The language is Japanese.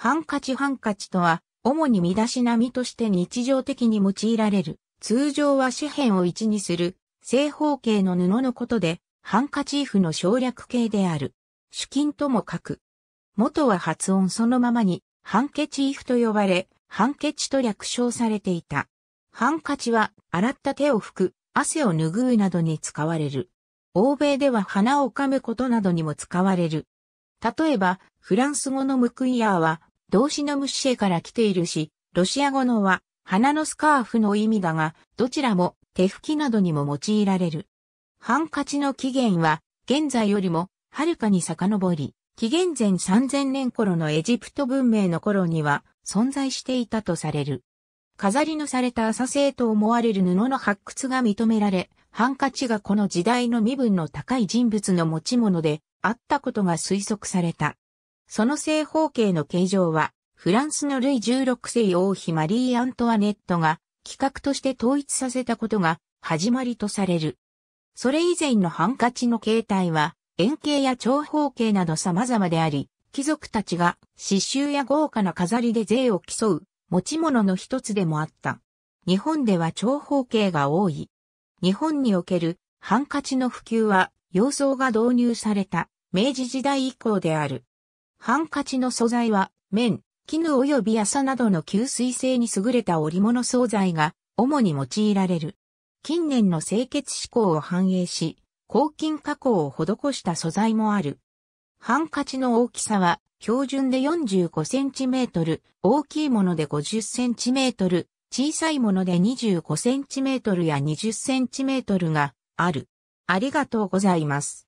ハンカチハンカチとは、主に身だしなみとして日常的に用いられる。通常は紙片を1にする、正方形の布のことで、ハンカチーフの省略形である。主金とも書く。元は発音そのままに、ハンケチーフと呼ばれ、ハンケチと略称されていた。ハンカチは、洗った手を拭く、汗を拭うなどに使われる。欧米では鼻を噛むことなどにも使われる。例えば、フランス語のムクイヤーは、動詞のムッシェから来ているし、ロシア語のは、花のスカーフの意味だが、どちらも手拭きなどにも用いられる。ハンカチの起源は、現在よりも、はるかに遡り、紀元前3000年頃のエジプト文明の頃には、存在していたとされる。飾りのされた浅製と思われる布の発掘が認められ、ハンカチがこの時代の身分の高い人物の持ち物であったことが推測された。その正方形の形状は、フランスのルイ16世王妃マリー・アントワネットが企画として統一させたことが始まりとされる。それ以前のハンカチの形態は、円形や長方形など様々であり、貴族たちが刺繍や豪華な飾りで税を競う持ち物の一つでもあった。日本では長方形が多い。日本におけるハンカチの普及は、様相が導入された明治時代以降である。ハンカチの素材は、綿、絹及び麻などの吸水性に優れた織物素材が主に用いられる。近年の清潔志向を反映し、抗菌加工を施した素材もある。ハンカチの大きさは、標準で45センチメートル、大きいもので50センチメートル、小さいもので25センチメートルや20センチメートルがある。ありがとうございます。